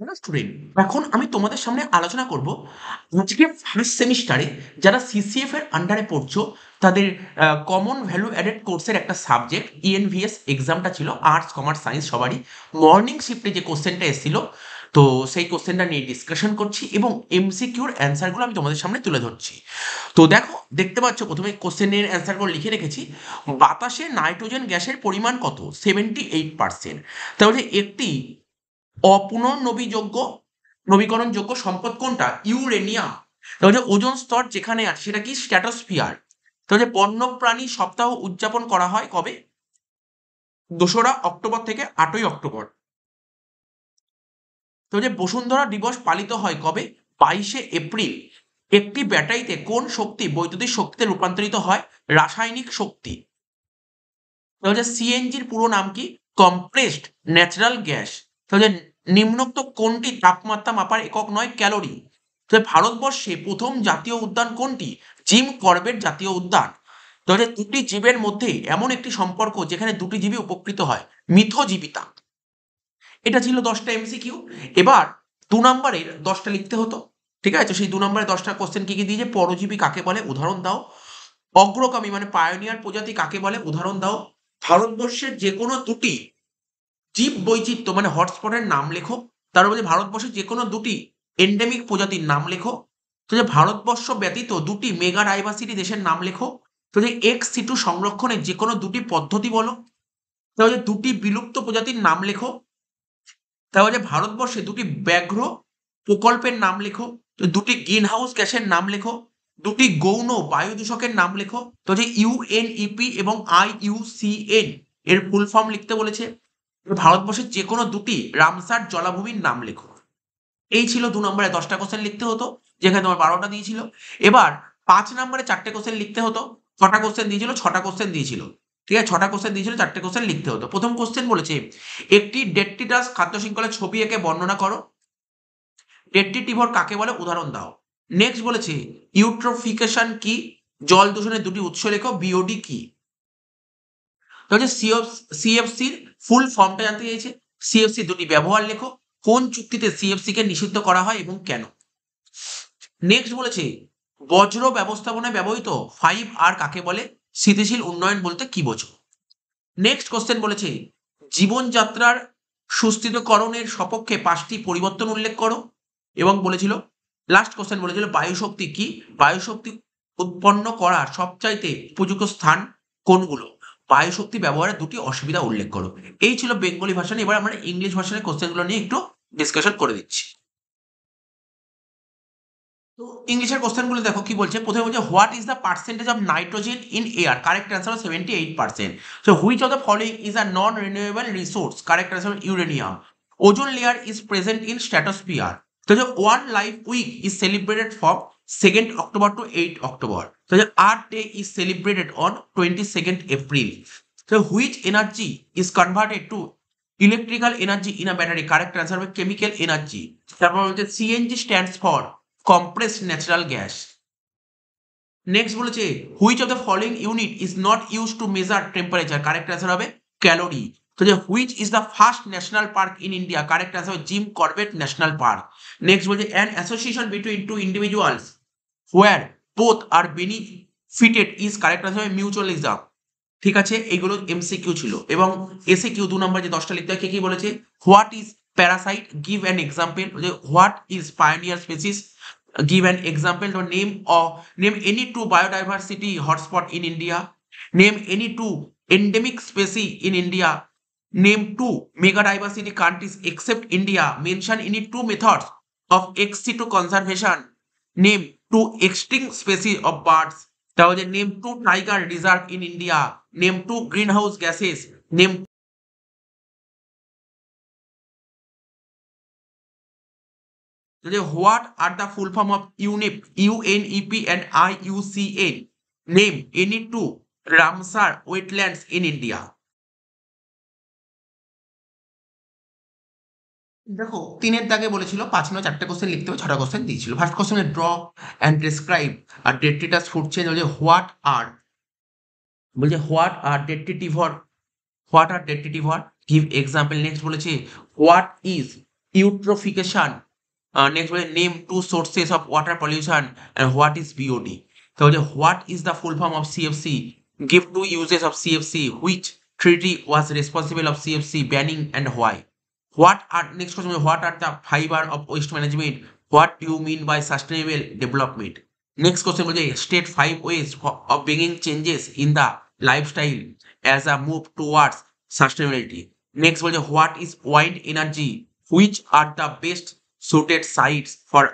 Hello student এখন আমি তোমাদের সামনে আলোচনা করব আজকে ফার্স্ট সেমিস্টারে যারা সিসিএফ এর আন্ডারে পড়ছো তাদের কমন ভ্যালু অ্যাডেড কোর্সের একটা সাবজেক্ট ইএনভিএস এক্সামটা ছিল আর্টস কমার্স সায়েন্স সবারই মর্নিং শিফটে যে কোশ্চেনটা এসেছিল তো সেই কোশ্চেনটা নিয়ে ডিসকাশন করছি এবং এমসিকিউর অ্যান্সারগুলো আমি তোমাদের সামনে তুলে ধরছি তো দেখো দেখতে পাচ্ছ প্রথমে কোশ্চেনের অ্যান্সারগুলো লিখে রেখেছি বাতাসে নাইট্রোজেন গ্যাসের পরিমাণ কত সেভেন্টি এইট পার্সেন্ট তাহলে একটি অপুনর্নবীযোগ্য নবীকরণযোগ্য সম্পদ কোনটা ইউরেনিয়াম তাহলে ওজন স্তর যেখানে আছে সেটা কি স্ট্যাটোস্ফিয়ার তাহলে প্রাণী সপ্তাহ উদযাপন করা হয় কবে দোসরা অক্টোবর থেকে আটই অক্টোবর তাহলে বসুন্ধরা দিবস পালিত হয় কবে বাইশে এপ্রিল একটি ব্যাটারিতে কোন শক্তি বৈদ্যুতিক শক্তিতে রূপান্তরিত হয় রাসায়নিক শক্তি তাহলে সিএনজির পুরো নাম কি কম্প্রেসড ন্যাচারাল গ্যাস তাহলে নিম্নোক্ত কোনটি তাপমাত্রা মাপার একক নয় ক্যালোরি তবে ভারতবর্ষে প্রথম জাতীয় উদ্যান কোনটি জিম করবেট জাতীয় উদ্যান তবে দুটি জীবের মধ্যে এমন একটি সম্পর্ক যেখানে দুটি জীবই উপকৃত হয় মিথজীবিতা এটা ছিল দশটা এমসিকিউ এবার দু নম্বরের দশটা লিখতে হতো ঠিক আছে সেই দু নম্বরের দশটা কোশ্চেন কি কি দিয়েছে পরজীবী কাকে বলে উদাহরণ দাও অগ্রগামী মানে পায়োনিয়ার প্রজাতি কাকে বলে উদাহরণ দাও ভারতবর্ষের যে কোনো দুটি জীব বৈচিত্র্য মানে হটস্পটের নাম লেখো তার মধ্যে ভারতবর্ষের যে কোনো দুটি এন্ডেমিক প্রজাতির নাম লেখো তো যে ভারতবর্ষ ব্যতীত দুটি মেগা ডাইভার্সিটি দেশের নাম লেখো তো যে এক্স সিটু সংরক্ষণে যে কোনো দুটি পদ্ধতি বলো তাহলে দুটি বিলুপ্ত প্রজাতির নাম লেখো তাহলে ভারতবর্ষে দুটি ব্যাঘ্র প্রকল্পের নাম লেখো দুটি গ্রিন হাউস গ্যাসের নাম লেখো দুটি গৌণ বায়ু দূষকের নাম লেখো তো যে ইউএনইপি e এবং আই এর ফুল ফর্ম লিখতে বলেছে ভারতবর্ষের যে কোনো দুটি রামসার জলাভূমির নাম লেখো এই ছিল দু নম্বরে দশটা কোশ্চেন লিখতে হতো যেখানে তোমার বারোটা দিয়েছিল এবার পাঁচ নম্বরে চারটে কোশ্চেন লিখতে হতো ছটা কোশ্চেন দিয়েছিল ছটা কোশ্চেন দিয়েছিল ঠিক আছে ছটা কোশ্চেন দিয়েছিল চারটে কোশ্চেন লিখতে হতো প্রথম কোশ্চেন বলেছে একটি ডেট্রিটাস খাদ্য শৃঙ্খলের ছবি এঁকে বর্ণনা করো টিভর কাকে বলে উদাহরণ দাও নেক্সট বলেছে ইউট্রোফিকেশন কি জল দূষণের দুটি উৎস লেখো বিওডি কি তো হচ্ছে সিএফসির ফুল ফর্মটা জানতে চাইছে সিএফসি দুটি ব্যবহার লেখো কোন চুক্তিতে সিএফসি কে নিষিদ্ধ করা হয় এবং কেন নেক্সট বলেছে বজ্র ব্যবস্থাপনায় ব্যবহৃত ফাইভ আর কাকে বলে স্থিতিশীল উন্নয়ন বলতে কি বোঝো নেক্সট কোশ্চেন বলেছে জীবনযাত্রার সুস্থিতকরণের সপক্ষে পাঁচটি পরিবর্তন উল্লেখ করো এবং বলেছিল লাস্ট কোশ্চেন বলেছিল বায়ুশক্তি কি বায়ুশক্তি উৎপন্ন করার সবচাইতে উপযুক্ত স্থান কোনগুলো শক্তি ব্যবহারের দুটি অসুবিধা উল্লেখ করো এই ছিল বেঙ্গলি নিয়ে এবার আমরা ইংলিশ ভাষণের কোশ্চেনগুলো নিয়ে একটু ডিসকাশন করে দিচ্ছি তো ইংলিশের কোশ্চেনগুলো দেখো কি বলছে প্রথমে বলছে what is the percentage of nitrogen in air correct answer seventy eight percent so which of the following is a non renewable resource correct answer uranium ozone layer is present in stratosphere তো wildlife week is celebrated for second October to eight October তো earth day is celebrated on twenty second April তো which energy is converted to electrical energy in a battery correct answer হবে chemical energy তারপর বলছে CNG stands for compressed natural gas next বলেছে which of the following unit is not use to measure temperature correct answer হবে calorie which is the first national park in India correct answer হবে Jim Corbett national park next বলছে an association between two individuals where both are benefited is correct আছে mutualism ঠিক আছে এগুলো MCQ ছিল এবং এসে কিউ দু নম্বর যে দশটা লিখতে হয় কে কি বলেছে what is parasite give an example যে what is pioneer species give an example name of name any two biodiversity hotspot in India name any two endemic species in India name two mega diversity countries except India mention any two methods of two conservation name to extinct species of birds. তাহলে name two tiger reserve in India, name two greenhouse gases, name তাহলে what are the full form of UNEP UNEP and IUCN name any two Ramsar wetlands in India দেখো তিনের দাগে বলেছিল পাঁচ নয় চারটে question লিখতে হবে ছটা কোশ্চেন দিয়েছিল ফার্স্ট কোশ্চেনে ড্র অ্যান্ড ডিসক্রাইব আর ডেটিটাস ফুড চেঞ্জ বলছে হোয়াট আর বলছে what are detritivore what are ভর গিভ এক্সাম্পল নেক্সট বলেছে হোয়াট ইজ ইউট্রোফিকেশন নেক্সট বলে name two sources of water pollution and what is BOD তো বলছে what is the full form of CFC give two uses of CFC which treaty was responsible of CFC banning and why what are next question what are the fibre of waste management what you mean by sustainable development next question বলছে state five ways of bringing changes in the lifestyle as a move towards sustainability next বলছে what is wind energy which are the best suited sites for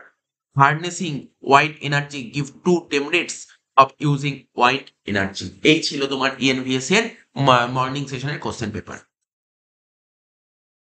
harnessing wind energy give two demerits of using wind energy এই ছিল তোমার ENVS e এর morning সেশনের question paper